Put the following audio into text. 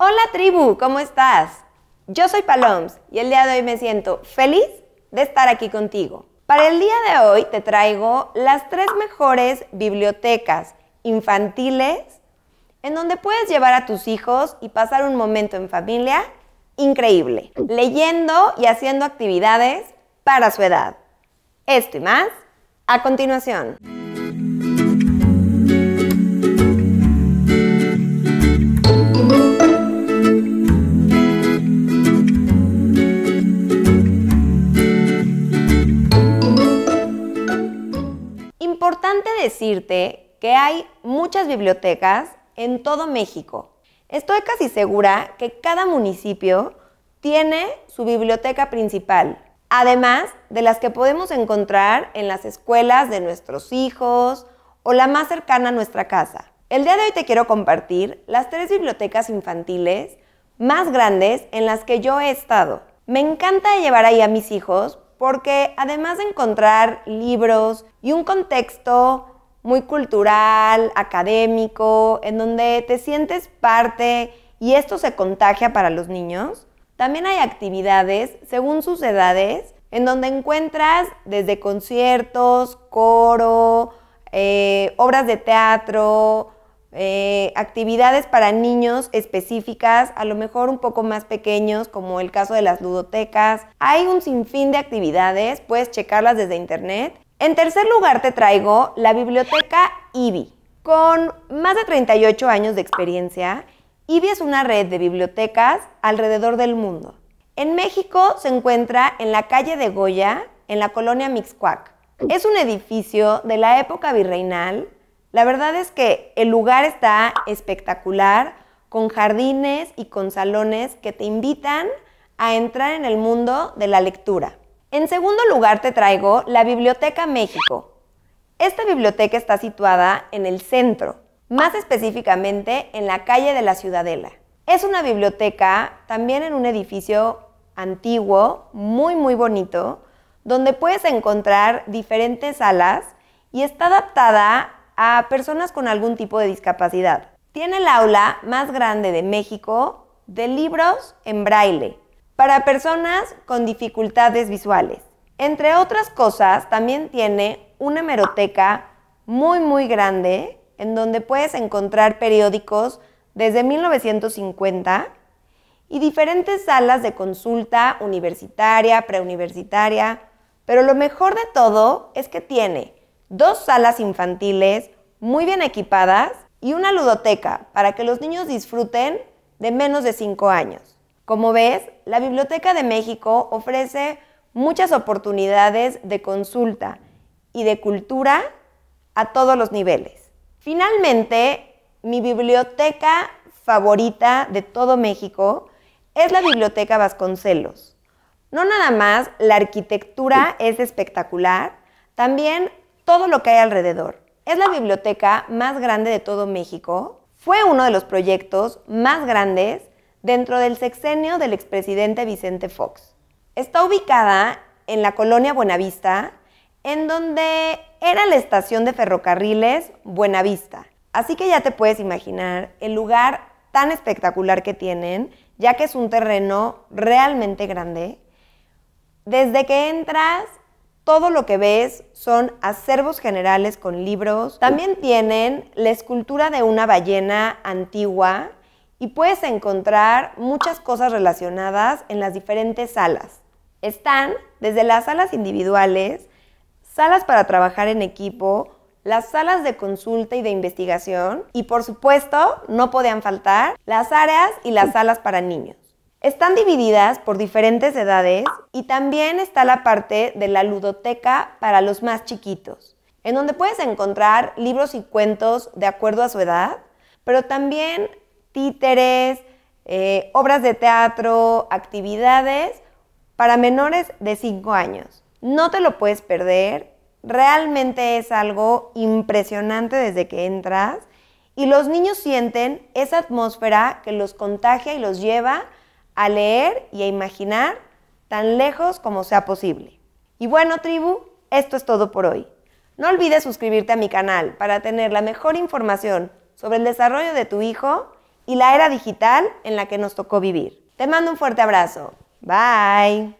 Hola tribu, ¿cómo estás? Yo soy Paloms y el día de hoy me siento feliz de estar aquí contigo. Para el día de hoy te traigo las tres mejores bibliotecas infantiles en donde puedes llevar a tus hijos y pasar un momento en familia increíble, leyendo y haciendo actividades para su edad. Esto y más a continuación. decirte que hay muchas bibliotecas en todo México. Estoy casi segura que cada municipio tiene su biblioteca principal, además de las que podemos encontrar en las escuelas de nuestros hijos o la más cercana a nuestra casa. El día de hoy te quiero compartir las tres bibliotecas infantiles más grandes en las que yo he estado. Me encanta llevar ahí a mis hijos porque además de encontrar libros y un contexto muy cultural, académico, en donde te sientes parte y esto se contagia para los niños. También hay actividades, según sus edades, en donde encuentras desde conciertos, coro, eh, obras de teatro, eh, actividades para niños específicas, a lo mejor un poco más pequeños, como el caso de las ludotecas. Hay un sinfín de actividades, puedes checarlas desde internet en tercer lugar te traigo la biblioteca IBI. Con más de 38 años de experiencia, IBI es una red de bibliotecas alrededor del mundo. En México se encuentra en la calle de Goya, en la colonia Mixcuac. Es un edificio de la época virreinal. La verdad es que el lugar está espectacular, con jardines y con salones que te invitan a entrar en el mundo de la lectura. En segundo lugar te traigo la Biblioteca México. Esta biblioteca está situada en el centro, más específicamente en la calle de la Ciudadela. Es una biblioteca también en un edificio antiguo, muy muy bonito, donde puedes encontrar diferentes salas y está adaptada a personas con algún tipo de discapacidad. Tiene el aula más grande de México de libros en braille para personas con dificultades visuales. Entre otras cosas, también tiene una hemeroteca muy, muy grande en donde puedes encontrar periódicos desde 1950 y diferentes salas de consulta universitaria, preuniversitaria. Pero lo mejor de todo es que tiene dos salas infantiles muy bien equipadas y una ludoteca para que los niños disfruten de menos de 5 años. Como ves, la Biblioteca de México ofrece muchas oportunidades de consulta y de cultura a todos los niveles. Finalmente, mi biblioteca favorita de todo México es la Biblioteca Vasconcelos. No nada más la arquitectura es espectacular, también todo lo que hay alrededor. Es la biblioteca más grande de todo México. Fue uno de los proyectos más grandes dentro del sexenio del expresidente Vicente Fox. Está ubicada en la colonia Buenavista, en donde era la estación de ferrocarriles Buenavista. Así que ya te puedes imaginar el lugar tan espectacular que tienen, ya que es un terreno realmente grande. Desde que entras, todo lo que ves son acervos generales con libros. También tienen la escultura de una ballena antigua y puedes encontrar muchas cosas relacionadas en las diferentes salas. Están desde las salas individuales, salas para trabajar en equipo, las salas de consulta y de investigación y por supuesto no podían faltar las áreas y las salas para niños. Están divididas por diferentes edades y también está la parte de la ludoteca para los más chiquitos, en donde puedes encontrar libros y cuentos de acuerdo a su edad, pero también títeres, eh, obras de teatro, actividades para menores de 5 años. No te lo puedes perder, realmente es algo impresionante desde que entras y los niños sienten esa atmósfera que los contagia y los lleva a leer y a imaginar tan lejos como sea posible. Y bueno, tribu, esto es todo por hoy. No olvides suscribirte a mi canal para tener la mejor información sobre el desarrollo de tu hijo y la era digital en la que nos tocó vivir. Te mando un fuerte abrazo. Bye.